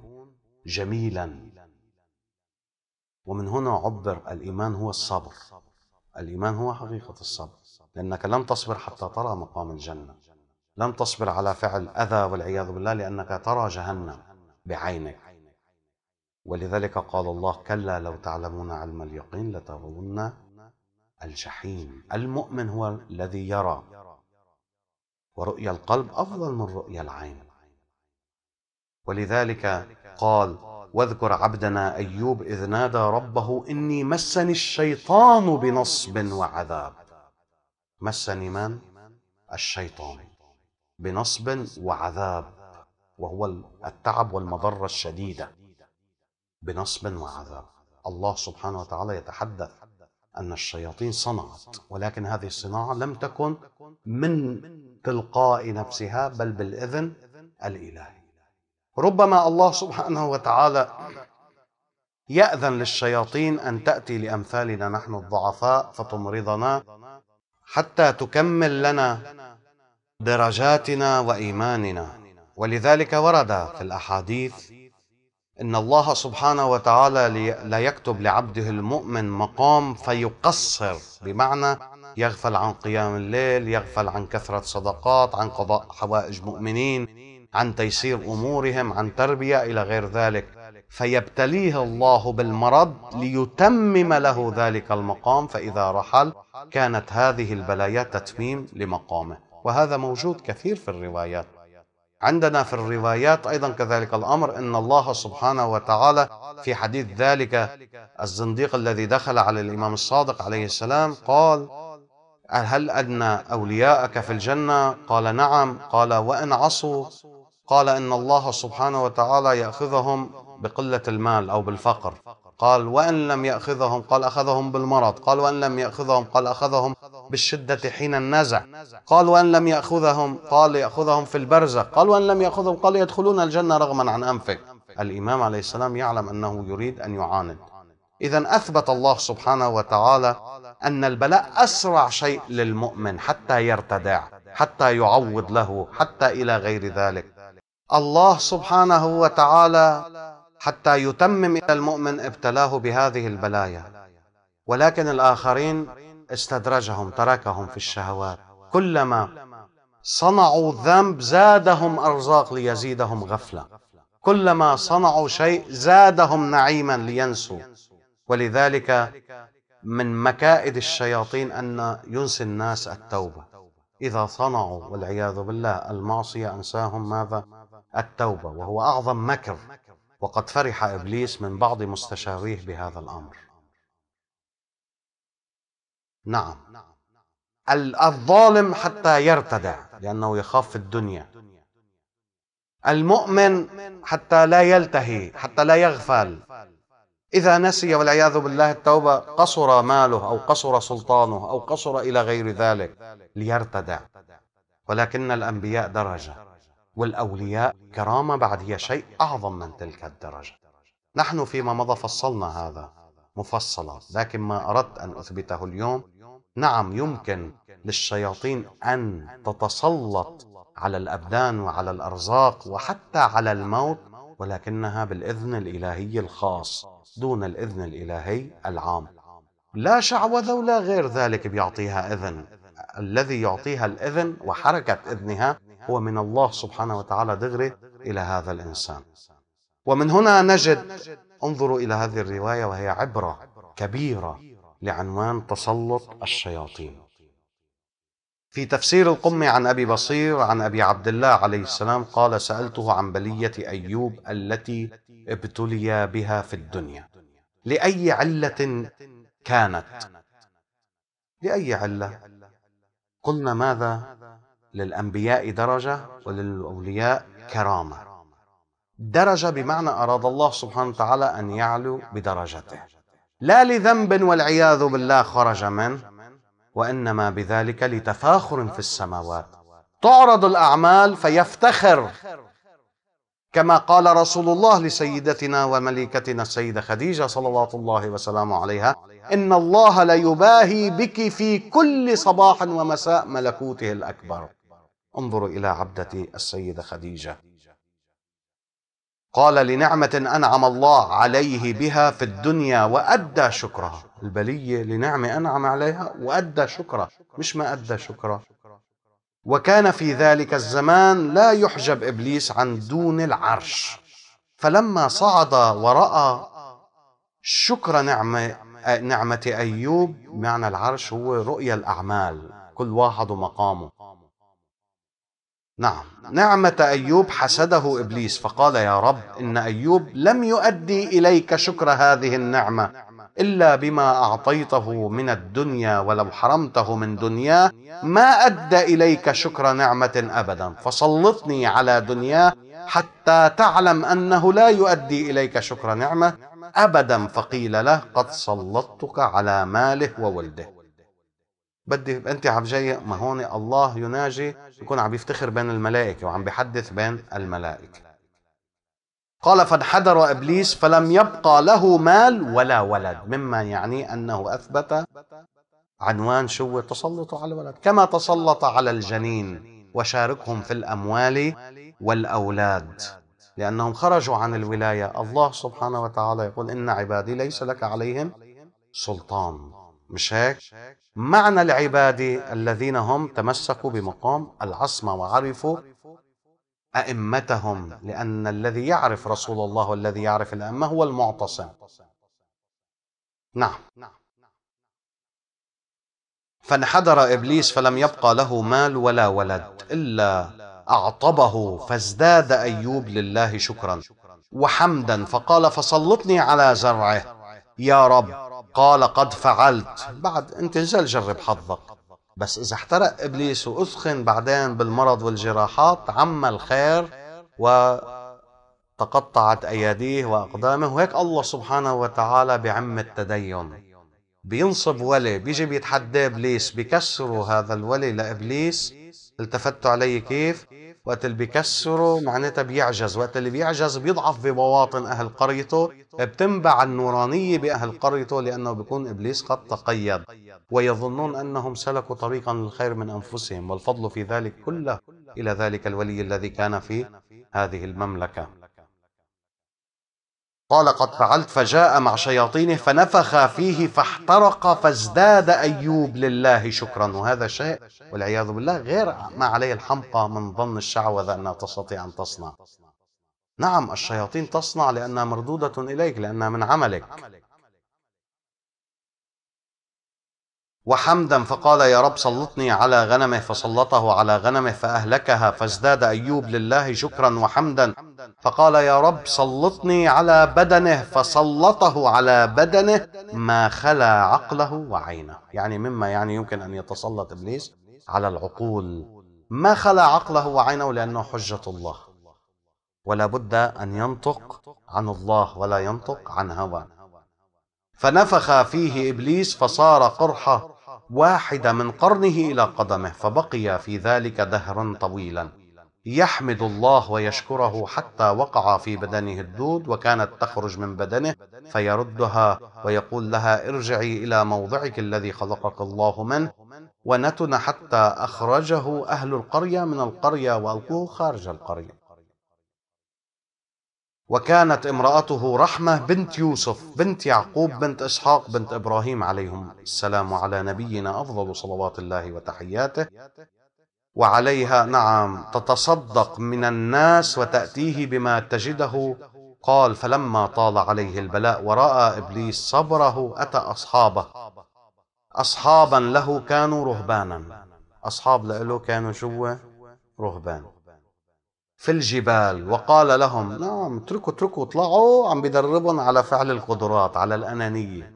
جميلا ومن هنا عبر الإيمان هو الصبر الإيمان هو حقيقة الصبر لأنك لن تصبر حتى ترى مقام الجنة لن تصبر على فعل أذى والعياذ بالله لأنك ترى جهنم بعينك ولذلك قال الله كلا لو تعلمون علم اليقين لترون الجحيم المؤمن هو الذي يرى ورؤيا القلب أفضل من رؤيا العين ولذلك قال واذكر عبدنا أيوب إذ نادى ربه إني مسني الشيطان بنصب وعذاب مسني من؟ الشيطان بنصب وعذاب وهو التعب والمضرة الشديدة بنصب وعذاب الله سبحانه وتعالى يتحدث أن الشياطين صنعت ولكن هذه الصناعة لم تكن من تلقاء نفسها بل بالإذن الإلهي ربما الله سبحانه وتعالى يأذن للشياطين أن تأتي لأمثالنا نحن الضعفاء فتمرضنا حتى تكمل لنا درجاتنا وإيماننا ولذلك ورد في الأحاديث إن الله سبحانه وتعالى لا يكتب لعبده المؤمن مقام فيقصر بمعنى يغفل عن قيام الليل يغفل عن كثرة صدقات عن قضاء حوائج مؤمنين عن تيسير أمورهم عن تربية إلى غير ذلك فيبتليه الله بالمرض ليتمم له ذلك المقام فإذا رحل كانت هذه البلايا تتميم لمقامه وهذا موجود كثير في الروايات عندنا في الروايات أيضا كذلك الأمر أن الله سبحانه وتعالى في حديث ذلك الزنديق الذي دخل على الإمام الصادق عليه السلام قال هل أدنى أولياءك في الجنة قال نعم قال وإن عصوا قال إن الله سبحانه وتعالى يأخذهم بقلة المال أو بالفقر قال وإن لم يأخذهم قال أخذهم بالمرض قال وإن لم يأخذهم قال أخذهم بالشدة حين النزع قال وإن لم يأخذهم قال يأخذهم في البرزة قال وإن لم يأخذهم قال يدخلون الجنة رغما عن أنفك الإمام عليه السلام يعلم أنه يريد أن يعاند إذا أثبت الله سبحانه وتعالى أن البلاء أسرع شيء للمؤمن حتى يرتدع حتى يعوض له حتى إلى غير ذلك الله سبحانه وتعالى حتى يتمم إلى المؤمن ابتلاه بهذه البلايا ولكن الآخرين استدرجهم تركهم في الشهوات كلما صنعوا ذنب زادهم أرزاق ليزيدهم غفلة كلما صنعوا شيء زادهم نعيما لينسوا ولذلك من مكائد الشياطين أن ينسي الناس التوبة إذا صنعوا والعياذ بالله المعصية أنساهم ماذا؟ التوبة وهو أعظم مكر وقد فرح إبليس من بعض مستشاريه بهذا الأمر نعم الظالم حتى يرتدع لأنه يخاف في الدنيا المؤمن حتى لا يلتهي حتى لا يغفل إذا نسي والعياذ بالله التوبة قصر ماله أو قصر سلطانه أو قصر إلى غير ذلك ليرتدع ولكن الأنبياء درجة والأولياء كرامة بعد هي شيء أعظم من تلك الدرجة نحن فيما مضى فصلنا هذا مفصلا لكن ما أردت أن أثبته اليوم نعم يمكن للشياطين أن تتسلط على الأبدان وعلى الأرزاق وحتى على الموت ولكنها بالاذن الالهي الخاص دون الاذن الالهي العام لا شعوذه ولا غير ذلك بيعطيها اذن الذي يعطيها الاذن وحركه اذنها هو من الله سبحانه وتعالى دغري الى هذا الانسان ومن هنا نجد انظروا الى هذه الروايه وهي عبره كبيره لعنوان تسلط الشياطين في تفسير القمي عن أبي بصير عن أبي عبد الله عليه السلام قال سألته عن بلية أيوب التي ابتلي بها في الدنيا لأي علة كانت لأي علة قلنا ماذا للأنبياء درجة وللأولياء كرامة درجة بمعنى أراد الله سبحانه وتعالى أن يعلو بدرجته لا لذنب والعياذ بالله خرج منه وانما بذلك لتفاخر في السماوات تعرض الاعمال فيفتخر كما قال رسول الله لسيدتنا ومليكتنا السيده خديجه صلوات الله وسلامه عليها ان الله ليباهي بك في كل صباح ومساء ملكوته الاكبر انظروا الى عبدتي السيده خديجه قال لنعمه انعم الله عليه بها في الدنيا وادى شكرها البلية لنعمة أنعم عليها وأدى شكره مش ما أدى شكره وكان في ذلك الزمان لا يحجب إبليس عن دون العرش فلما صعد ورأى شكر نعمة نعمة أيوب معنى العرش هو رؤيا الأعمال كل واحد ومقامه نعم نعمة أيوب حسده إبليس فقال يا رب إن أيوب لم يؤدي إليك شكر هذه النعمة إلا بما أعطيته من الدنيا ولو حرمته من دنياه ما أدى إليك شكر نعمة أبدا فسلطني على دنياه حتى تعلم أنه لا يؤدي إليك شكر نعمة أبدا فقيل له قد سلطتك على ماله وولده بدي انت عم جاي ما هون الله يناجي يكون عم يفتخر بين الملائكه وعم بيحدث بين الملائكه قال فانحدر ابليس فلم يبقى له مال ولا ولد مما يعني انه اثبت عنوان شو تسلطه على الولد كما تسلط على الجنين وشاركهم في الاموال والاولاد لانهم خرجوا عن الولايه الله سبحانه وتعالى يقول ان عبادي ليس لك عليهم سلطان مش هيك معنى العباد الذين هم تمسكوا بمقام العصمه وعرفوا أئمتهم لأن الذي يعرف رسول الله والذي يعرف الأئمة هو المعتصم نعم فانحدر إبليس فلم يبقى له مال ولا ولد إلا أعطبه فازداد أيوب لله شكرا وحمدا فقال فسلطني على زرعه يا رب قال قد فعلت بعد انت جرب حظك بس إذا احترق إبليس وأثخن بعدين بالمرض والجراحات عم الخير وتقطعت أيديه وأقدامه وهيك الله سبحانه وتعالى بعم التدين بينصب ولي بيجي بيتحدى إبليس بيكسروا هذا الولي لإبليس التفتوا علي كيف وقت اللي بيكسره معناتها بيعجز وقت اللي بيعجز بيضعف ببواطن أهل قريته بتنبع النورانية بأهل قريته لأنه بيكون إبليس قد تقيد ويظنون أنهم سلكوا طريقا للخير من أنفسهم والفضل في ذلك كله إلى ذلك الولي الذي كان في هذه المملكة قال قد فعلت فجاء مع شياطينه فنفخ فيه فاحترق فازداد أيوب لله شكرا وهذا شيء والعياذ بالله غير ما عليه الحمقى من ظن الشعوذة أنها تستطيع أن تصنع نعم الشياطين تصنع لأنها مردودة إليك لأنها من عملك وحمدا فقال يا رب سلطني على غنمه فسلطه على غنمه فأهلكها فازداد أيوب لله شكرا وحمدا فقال يا رب سلطني على بدنه فسلطه على بدنه ما خلا عقله وعينه يعني مما يعني يمكن أن يتسلط إبليس على العقول ما خلا عقله وعينه لأنه حجة الله ولا بد أن ينطق عن الله ولا ينطق عن هوى فنفخ فيه إبليس فصار قرحة واحدة من قرنه إلى قدمه فبقي في ذلك دهرا طويلا يحمد الله ويشكره حتى وقع في بدنه الدود وكانت تخرج من بدنه فيردها ويقول لها ارجعي إلى موضعك الذي خلقك الله منه ونتن حتى أخرجه أهل القرية من القرية وألقوه خارج القرية وكانت امرأته رحمة بنت يوسف بنت يعقوب بنت إسحاق بنت إبراهيم عليهم السلام على نبينا أفضل صلوات الله وتحياته وعليها نعم تتصدق من الناس وتأتيه بما تجده قال فلما طال عليه البلاء ورأى إبليس صبره أتى أصحابه أصحابا له كانوا رهبانا أصحاب له كانوا شو رهبان في الجبال وقال لهم نعم اتركوا اتركوا اطلعوا عم بدربهم على فعل القدرات على الأنانية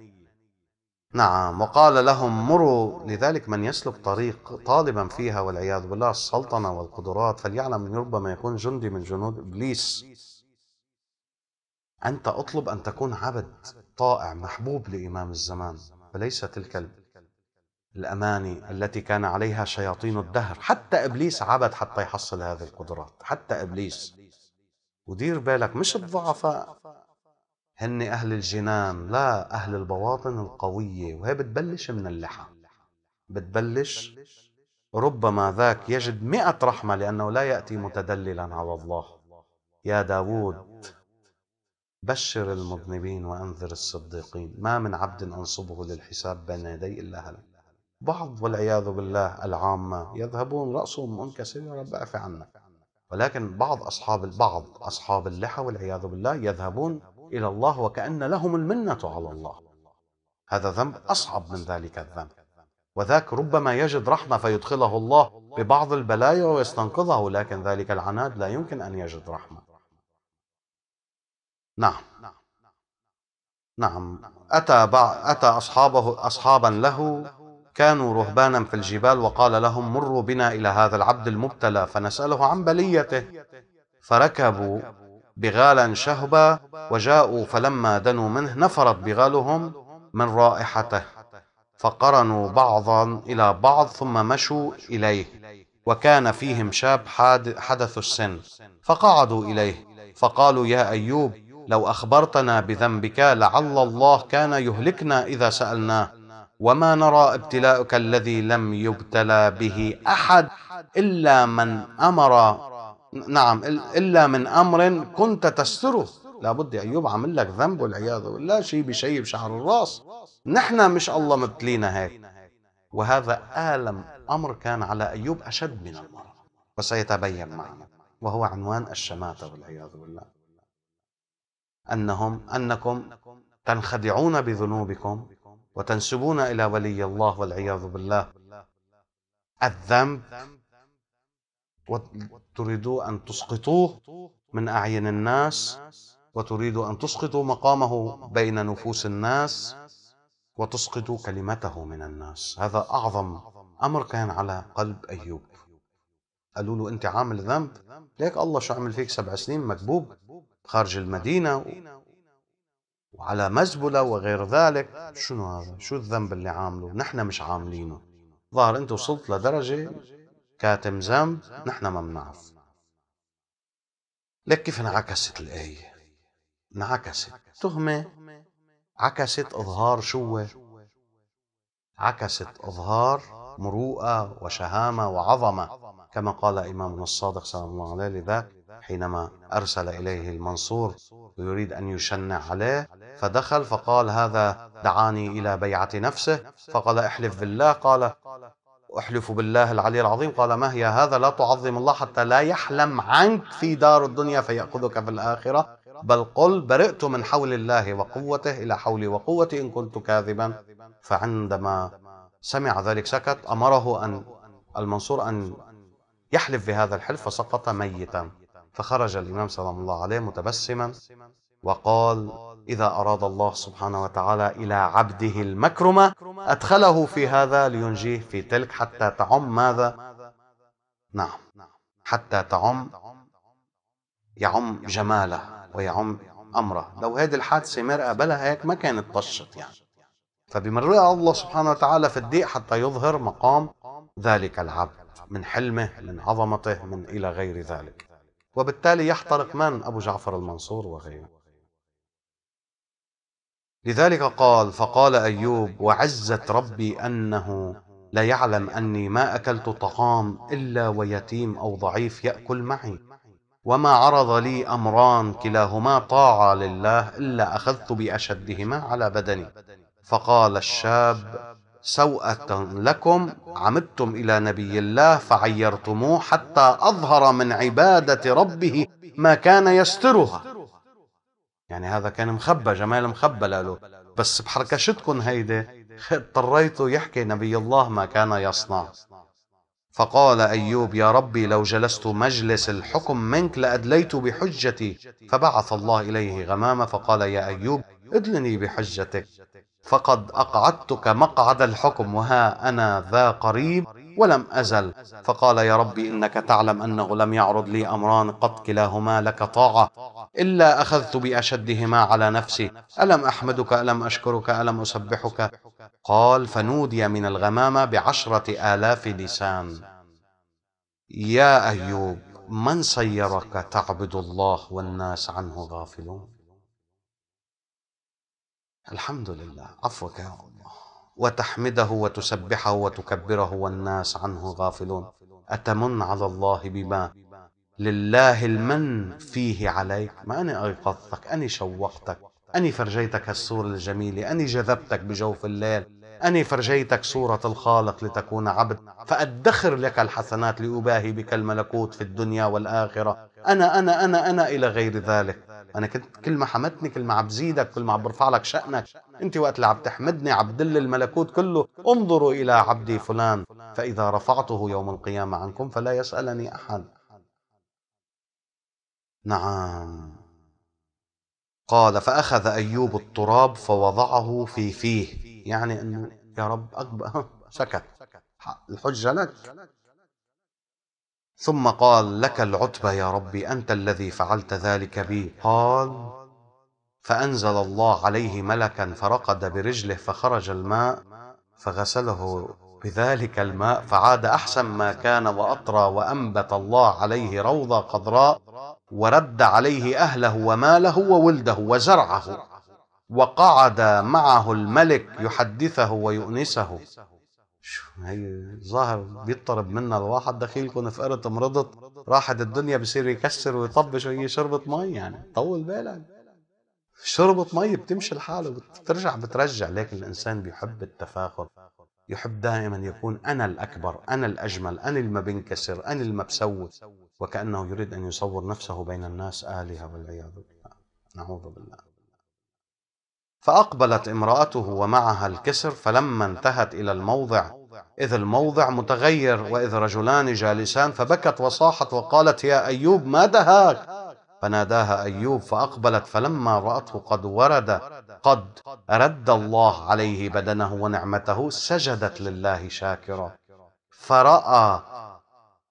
نعم وقال لهم مروا لذلك من يسلك طريق طالبا فيها والعياذ بالله السلطنة والقدرات فليعلم أن ربما يكون جندي من جنود إبليس أنت أطلب أن تكون عبد طائع محبوب لإمام الزمان فليس تلك الأماني التي كان عليها شياطين الدهر حتى إبليس عبد حتى يحصل هذه القدرات حتى إبليس ودير بالك مش الضعفاء هن أهل الجنان لا أهل البواطن القوية وهي بتبلش من اللحى بتبلش ربما ذاك يجد مئة رحمة لأنه لا يأتي متدللا على الله يا داوود بشر المذنبين وأنذر الصديقين ما من عبد أنصبه للحساب بين يدي إلا هلك بعض والعياذ بالله العامة يذهبون رأسهم منكسر رب أعفى عنا ولكن بعض أصحاب البعض أصحاب اللحى والعياذ بالله يذهبون إلى الله وكأن لهم المنة على الله هذا ذنب أصعب من ذلك الذنب وذاك ربما يجد رحمة فيدخله الله ببعض البلايا ويستنقذه لكن ذلك العناد لا يمكن أن يجد رحمة نعم نعم أتى, أتى أصحابه أصحابا له كانوا رهبانا في الجبال وقال لهم مروا بنا إلى هذا العبد المبتلى فنسأله عن بليته فركبوا بغالا شهبا وجاءوا فلما دنوا منه نفرت بغالهم من رائحته فقرنوا بعضا إلى بعض ثم مشوا إليه وكان فيهم شاب حدث السن فقعدوا إليه فقالوا يا أيوب لو أخبرتنا بذنبك لعل الله كان يهلكنا إذا سألناه وما نرى ابتلاؤك الذي لم يبتلى به احد الا من امر نعم الا من امر كنت تستره لابد ايوب عامل لك ذنب والعياذ بالله شيء بشيء بشعر الراس نحن مش الله مبتلينا هيك وهذا الم امر كان على ايوب اشد من المرض وسيتبين معنا وهو عنوان الشماته والعياذ بالله انهم انكم تنخدعون بذنوبكم وتنسبون إلى ولي الله والعياذ بالله الذنب وتريدوا أن تسقطوه من أعين الناس وتريدوا أن تسقطوا مقامه بين نفوس الناس وتسقطوا كلمته من الناس هذا أعظم أمر كان على قلب أيوب قالوا له أنت عامل ذنب ليك الله شو عمل فيك سبع سنين مكبوب خارج المدينة وعلى مزبلة وغير ذلك شنو هذا شو الذنب اللي عامله نحن مش عاملينه ظهر انت وصلت لدرجة كاتم ذنب نحن ما بنعرف لك كيف انعكست الآية انعكست تهمة عكست إظهار شوة عكست إظهار مروءة وشهامة وعظمة كما قال إمامنا الصادق صلى الله عليه لذاك حينما أرسل إليه المنصور ويريد أن يشنع عليه فدخل فقال هذا دعاني إلى بيعة نفسه فقال احلف بالله قال أحلف بالله العلي العظيم قال ما هي هذا لا تعظم الله حتى لا يحلم عنك في دار الدنيا فيأخذك في الآخرة بل قل برئت من حول الله وقوته إلى حولي وقوتي إن كنت كاذبا فعندما سمع ذلك سكت أمره أن المنصور أن يحلف بهذا الحلف فسقط ميتا فخرج الإمام صلى الله عليه متبسما وقال إذا أراد الله سبحانه وتعالى إلى عبده المكرمة أدخله في هذا لينجيه في تلك حتى تعم ماذا؟ نعم حتى تعم يعم جماله ويعم أمره لو هذه الحادثة مرأة بلا هيك ما كانت طشت يعني فبمرئها الله سبحانه وتعالى في الضيق حتى يظهر مقام ذلك العبد من حلمه من عظمته من إلى غير ذلك وبالتالي يحترق من أبو جعفر المنصور وغيره لذلك قال فقال أيوب وعزت ربي أنه ليعلم أني ما أكلت طعام إلا ويتيم أو ضعيف يأكل معي وما عرض لي أمران كلاهما طاعة لله إلا أخذت بأشدهما على بدني فقال الشاب سوءة لكم عمدتم إلى نبي الله فعيرتموه حتى أظهر من عبادة ربه ما كان يسترها يعني هذا كان مخبى جمال مخبى له بس بحركشتكم هيدي اضطريتوا يحكي نبي الله ما كان يصنع فقال أيوب يا ربي لو جلست مجلس الحكم منك لأدليت بحجتي فبعث الله إليه غمامة فقال يا أيوب ادلني بحجتك فقد أقعدتك مقعد الحكم وها أنا ذا قريب ولم أزل فقال يا ربي إنك تعلم أنه لم يعرض لي أمران قط كلاهما لك طاعة إلا أخذت بأشدهما على نفسي ألم أحمدك ألم أشكرك ألم أسبحك قال فنودي من الغمامة بعشرة آلاف لسان يا أيوب من سيرك تعبد الله والناس عنه غافلون الحمد لله عفوك يا الله وتحمده وتسبحه وتكبره والناس عنه غافلون أتمن على الله بما لله المن فيه عليك ما أنا أيقظتك أني شوقتك أني فرجيتك الصورة الجميلة أني جذبتك بجوف الليل أني فرجيتك صورة الخالق لتكون عبد فأدخر لك الحسنات لأباهي بك الملكوت في الدنيا والآخرة أنا أنا أنا أنا إلى غير ذلك انا كنت كل ما حمدتني كل ما عم بزيدك كل ما عم برفع لك شأنك انت وقت اللي عم تحمدني عم دل الملكوت كله انظروا الى عبدي فلان فاذا رفعته يوم القيامه عنكم فلا يسالني احد نعم قال فاخذ ايوب التراب فوضعه في فيه يعني انه يا رب اكبر سكت الحجه لك ثم قال لك العتبى يا ربي أنت الذي فعلت ذلك بي قال فأنزل الله عليه ملكا فرقد برجله فخرج الماء فغسله بذلك الماء فعاد أحسن ما كان وأطرى وأنبت الله عليه روضة خضراء ورد عليه أهله وماله وولده وزرعه وقعد معه الملك يحدثه ويؤنسه هي ظاهر بيضطرب منا الواحد دخيلكم في مرضت راحت الدنيا بصير يكسر ويطبش وهي شربة مي يعني طول بالك شربة مي بتمشي لحاله بترجع بترجع لكن الانسان بيحب التفاخر يحب دائما يكون انا الاكبر انا الاجمل انا اللي ما بنكسر انا اللي ما بسوي وكانه يريد ان يصور نفسه بين الناس الهه والعياذ بالله نعوذ بالله فاقبلت امراته ومعها الكسر فلما انتهت الى الموضع إذ الموضع متغير وإذ رجلان جالسان فبكت وصاحت وقالت يا أيوب ما دهاك فناداها أيوب فأقبلت فلما رأته قد ورد قد رد الله عليه بدنه ونعمته سجدت لله شاكرة فرأى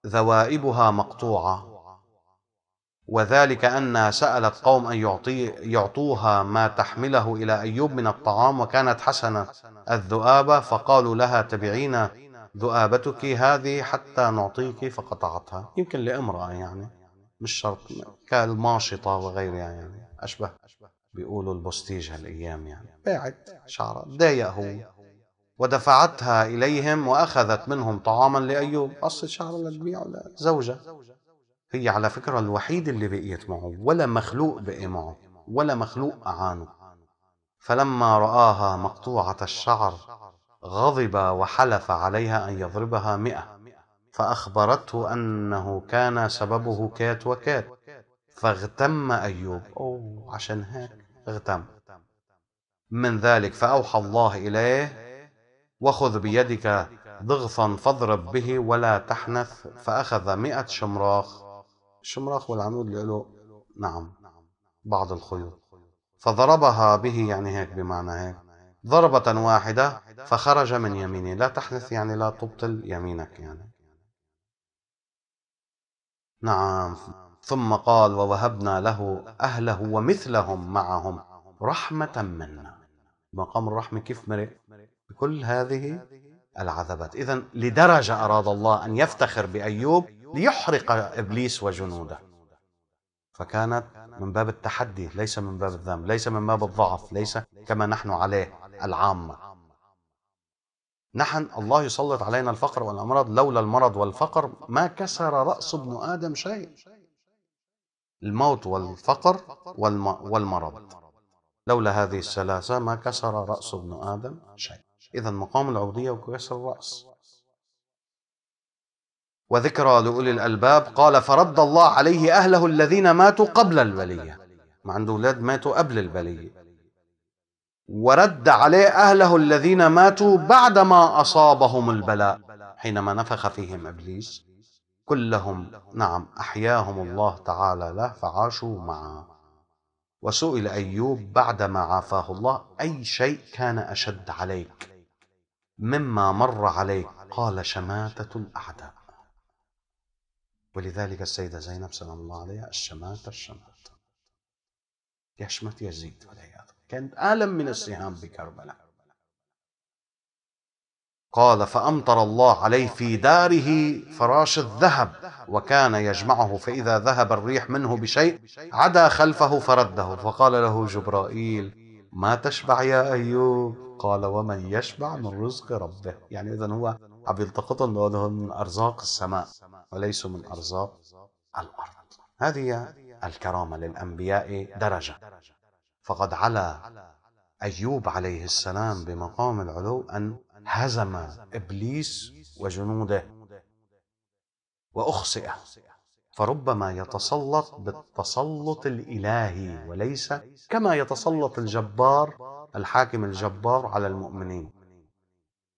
ذوائبها مقطوعة وذلك أنها سألت قوم أن يعطي يعطوها ما تحمله إلى أيوب من الطعام وكانت حسنة الذؤابة فقالوا لها تبعين ذؤابتك هذه حتى نعطيك فقطعتها يمكن لامرأة يعني مش شرط كالماشطة وغيرها يعني أشبه بيقولوا البستيج هالأيام يعني باعت شعرها ضايق هو ودفعتها إليهم وأخذت منهم طعاما لأيوب قصة شعرها للبيع زوجة هي على فكرة الوحيد اللي بقيت معه ولا مخلوق بقي معه ولا مخلوق أعانه فلما رآها مقطوعة الشعر غضب وحلف عليها أن يضربها مئة فأخبرته أنه كان سببه كات وكات فاغتم أيوب أو عشان هيك اغتم من ذلك فأوحى الله إليه وخذ بيدك ضغثا فاضرب به ولا تحنث فأخذ مئة شمراخ الشمراخ والعمود له نعم بعض الخيوط فضربها به يعني هيك بمعنى هيك ضربة واحدة فخرج من يمينه لا تحدث يعني لا تبطل يمينك يعني نعم ثم قال ووهبنا له أهله ومثلهم معهم رحمة منا مقام الرحمة كيف مرئ بكل هذه العذبات إذا لدرجة أراد الله أن يفتخر بأيوب ليحرق إبليس وجنوده فكانت من باب التحدي ليس من باب الذنب ليس من باب الضعف ليس كما نحن عليه العامة نحن الله يسلط علينا الفقر والأمراض لولا المرض والفقر ما كسر رأس ابن آدم شيء الموت والفقر والمرض لولا هذه الثلاثة ما كسر رأس ابن آدم شيء إذا مقام العبودية وكسر الرأس وذكرى لأولي الألباب قال فرد الله عليه أهله الذين ماتوا قبل البلية ما عنده أولاد ماتوا قبل البلية ورد عليه أهله الذين ماتوا بعدما أصابهم البلاء حينما نفخ فيهم إبليس كلهم نعم أحياهم الله تعالى له فعاشوا معه وسئل أيوب بعدما عافاه الله أي شيء كان أشد عليك مما مر عليك قال شماتة الأعداء ولذلك السيدة زينب سلام الله عليها الشماتة الشماتة يشمت يزيد والعياذ كانت ألم من السهام بكربلاء قال فأمطر الله عليه في داره فراش الذهب وكان يجمعه فإذا ذهب الريح منه بشيء عدا خلفه فرده فقال له جبرائيل ما تشبع يا أيوب قال ومن يشبع من رزق ربه يعني إذا هو عم يلتقطن أرزاق السماء وليسوا من أرزاق الأرض هذه الكرامة للأنبياء درجة فقد على أيوب عليه السلام بمقام العلو أن هزم إبليس وجنوده وأخسئه فربما يتسلط بالتسلط الإلهي وليس كما يتسلط الجبار الحاكم الجبار على المؤمنين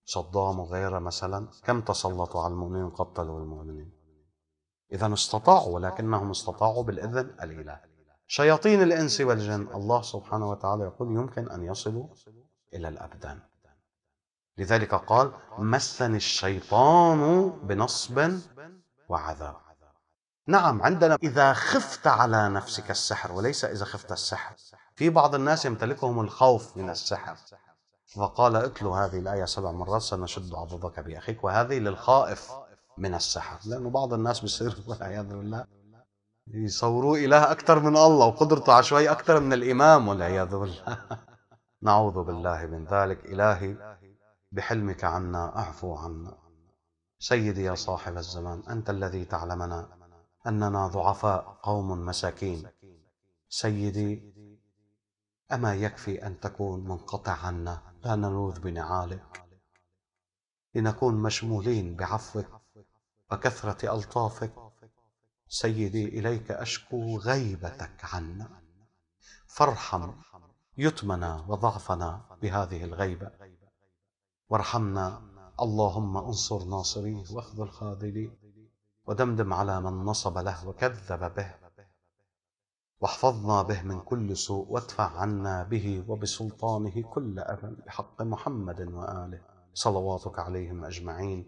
صدام وغيره مثلا كم تسلطوا على المؤمنين قتلوا المؤمنين إذا استطاعوا ولكنهم استطاعوا بالإذن الإله شياطين الإنس والجن الله سبحانه وتعالى يقول يمكن أن يصلوا إلى الأبدان لذلك قال مسني الشيطان بنصب وعذاب نعم عندنا إذا خفت على نفسك السحر وليس إذا خفت السحر في بعض الناس يمتلكهم الخوف من السحر فقال اتلو هذه الآية سبع مرات سنشد عضدك بأخيك وهذه للخائف من السحر لأنه بعض الناس بيصير والعياذ بالله يصوروا إله أكثر من الله وقدرته شوي أكثر من الإمام والعياذ بالله نعوذ بالله من ذلك إلهي بحلمك عنا أعفو عنا سيدي يا صاحب الزمان أنت الذي تعلمنا أننا ضعفاء قوم مساكين سيدي أما يكفي أن تكون منقطع عنا لا نلوذ بنعالك لنكون مشمولين بعفوك وكثرة ألطافك سيدي إليك أشكو غيبتك عنا فارحم يتمنا وضعفنا بهذه الغيبة وارحمنا اللهم انصر ناصريه واخذل خاذليه ودمدم على من نصب له وكذب به واحفظنا به من كل سوء وادفع عنا به وبسلطانه كل أذى بحق محمد وآله صلواتك عليهم أجمعين